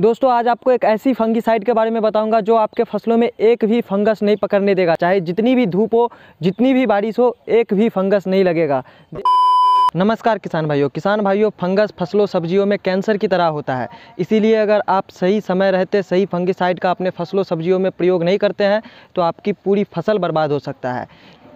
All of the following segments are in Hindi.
दोस्तों आज आपको एक ऐसी फंगीसाइड के बारे में बताऊंगा जो आपके फसलों में एक भी फंगस नहीं पकड़ने देगा चाहे जितनी भी धूप हो जितनी भी बारिश हो एक भी फंगस नहीं लगेगा नमस्कार किसान भाइयों किसान भाइयों फंगस फसलों सब्जियों में कैंसर की तरह होता है इसीलिए अगर आप सही समय रहते सही फंगिसाइड का अपने फसलों सब्जियों में प्रयोग नहीं करते हैं तो आपकी पूरी फसल बर्बाद हो सकता है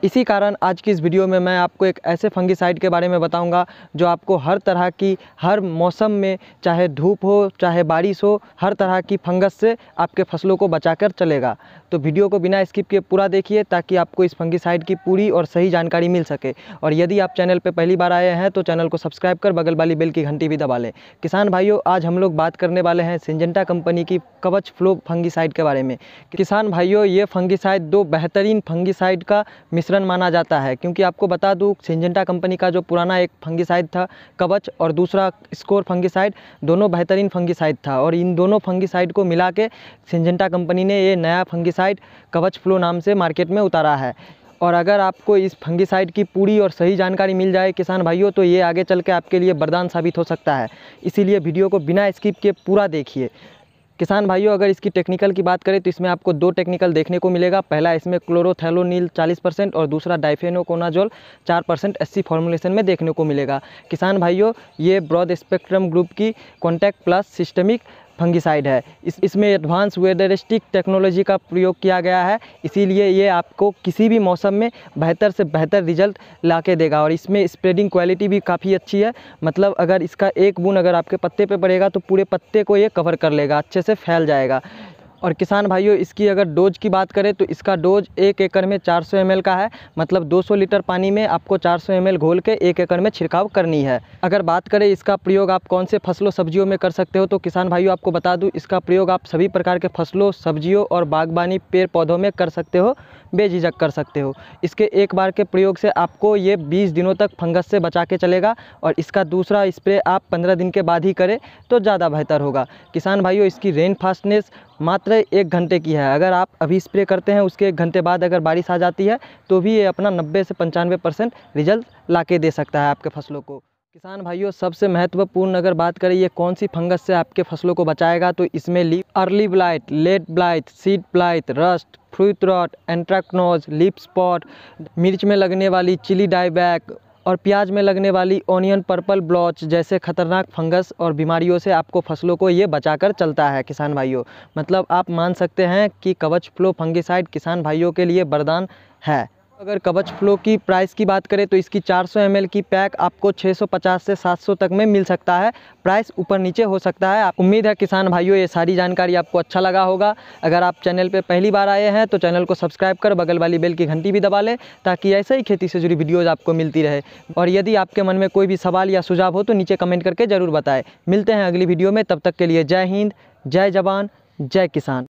इसी कारण आज की इस वीडियो में मैं आपको एक ऐसे फंगिसाइड के बारे में बताऊंगा जो आपको हर तरह की हर मौसम में चाहे धूप हो चाहे बारिश हो हर तरह की फंगस से आपके फसलों को बचाकर चलेगा तो वीडियो को बिना स्किप किए पूरा देखिए ताकि आपको इस फंगिसाइड की पूरी और सही जानकारी मिल सके और यदि आप चैनल पर पहली बार आए हैं तो चैनल को सब्सक्राइब कर बगल वाली बेल की घंटी भी दबा लें किसान भाइयों आज हम लोग बात करने वाले हैं सिंजेंटा कंपनी की कवच फ्लो फंगिसाइड के बारे में किसान भाइयों ये फंगिसाइड दो बेहतरीन फंगिसाइड का मिस मिश्रण माना जाता है क्योंकि आपको बता दूँ सिंजेंटा कंपनी का जो पुराना एक फंगिसाइड था कवच और दूसरा स्कोर फंगिसाइड दोनों बेहतरीन फंगिसाइड था और इन दोनों फंगिसाइड को मिला के सिंजेंटा कंपनी ने ये नया फंगिसाइड कवच फ्लो नाम से मार्केट में उतारा है और अगर आपको इस फंगिसाइड की पूरी और सही जानकारी मिल जाए किसान भाइयों तो ये आगे चल के आपके लिए वरदान साबित हो सकता है इसीलिए वीडियो को बिना स्किप के पूरा देखिए किसान भाइयों अगर इसकी टेक्निकल की बात करें तो इसमें आपको दो टेक्निकल देखने को मिलेगा पहला इसमें क्लोरोथैलोनील 40 परसेंट और दूसरा डाइफेनोकोनाजोल 4 परसेंट एस फॉर्मुलेशन में देखने को मिलेगा किसान भाइयों ये ब्रॉड स्पेक्ट्रम ग्रुप की कॉन्टैक्ट प्लस सिस्टमिक फंगिसाइड है इस इसमें एडवांस वेदरिस्टिक टेक्नोलॉजी का प्रयोग किया गया है इसीलिए ये आपको किसी भी मौसम में बेहतर से बेहतर रिजल्ट ला के देगा और इसमें स्प्रेडिंग क्वालिटी भी काफ़ी अच्छी है मतलब अगर इसका एक बूंद अगर आपके पत्ते पर पड़ेगा तो पूरे पत्ते को ये कवर कर लेगा अच्छे से फैल जाएगा और किसान भाइयों इसकी अगर डोज की बात करें तो इसका डोज एक एकड़ में 400 सौ का है मतलब 200 लीटर पानी में आपको 400 सौ घोल के एक एकड़ में छिड़काव करनी है अगर बात करें इसका प्रयोग आप कौन से फसलों सब्जियों में कर सकते हो तो किसान भाइयों आपको बता दूँ इसका प्रयोग आप सभी प्रकार के फसलों सब्जियों और बागबानी पेड़ पौधों में कर सकते हो बेझिझक कर सकते हो इसके एक बार के प्रयोग से आपको ये बीस दिनों तक फंगस से बचा के चलेगा और इसका दूसरा स्प्रे आप पंद्रह दिन के बाद ही करें तो ज़्यादा बेहतर होगा किसान भाइयों इसकी रेन फास्टनेस मात्र एक घंटे की है अगर आप अभी स्प्रे करते हैं उसके एक घंटे बाद अगर बारिश आ जाती है तो भी ये अपना नब्बे से पंचानवे परसेंट रिजल्ट ला के दे सकता है आपके फसलों को किसान भाइयों सबसे महत्वपूर्ण अगर बात करें ये कौन सी फंगस से आपके फसलों को बचाएगा तो इसमें ली early blight late blight seed blight rust fruit rot anthracnose leaf spot मिर्च में लगने वाली चिली डाईबैक और प्याज में लगने वाली ओनियन पर्पल ब्लॉच जैसे खतरनाक फंगस और बीमारियों से आपको फसलों को ये बचा कर चलता है किसान भाइयों मतलब आप मान सकते हैं कि कवच फ्लो फंगिसाइड किसान भाइयों के लिए वरदान है अगर कवच फ्लो की प्राइस की बात करें तो इसकी 400 सौ की पैक आपको 650 से 700 तक में मिल सकता है प्राइस ऊपर नीचे हो सकता है उम्मीद है किसान भाइयों ये सारी जानकारी आपको अच्छा लगा होगा अगर आप चैनल पर पहली बार आए हैं तो चैनल को सब्सक्राइब कर बगल वाली बेल की घंटी भी दबा लें ताकि ऐसे ही खेती से जुड़ी वीडियोज़ आपको मिलती रहे और यदि आपके मन में कोई भी सवाल या सुझाव हो तो नीचे कमेंट करके ज़रूर बताएँ मिलते हैं अगली वीडियो में तब तक के लिए जय हिंद जय जवान जय किसान